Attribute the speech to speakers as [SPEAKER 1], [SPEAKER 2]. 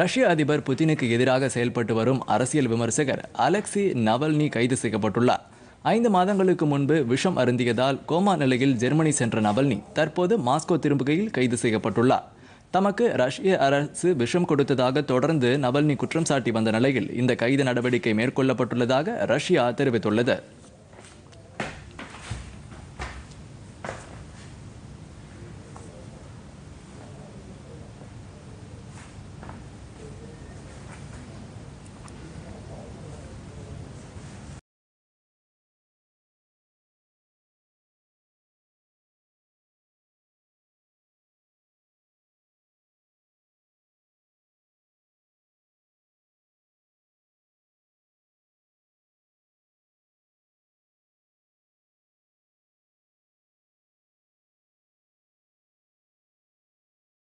[SPEAKER 1] ரஷ்ய அதிபர் புதினுக்கு எதிராக செயல்பட்டு வரும் அரசியல் விமர்சகர் அலெக்சி நவல்னி கைது செய்யப்பட்டுள்ளார் ஐந்து மாதங்களுக்கு முன்பு விஷம் அருந்தியதால் கோமா நிலையில் ஜெர்மனி சென்ற நவல்னி தற்போது மாஸ்கோ திரும்புகையில் கைது செய்யப்பட்டுள்ளார் தமக்கு ரஷ்ய அரசு விஷம் கொடுத்ததாக தொடர்ந்து நவல்னி குற்றம் சாட்டி வந்த நிலையில் இந்த கைது நடவடிக்கை மேற்கொள்ளப்பட்டுள்ளதாக ரஷ்யா தெரிவித்துள்ளது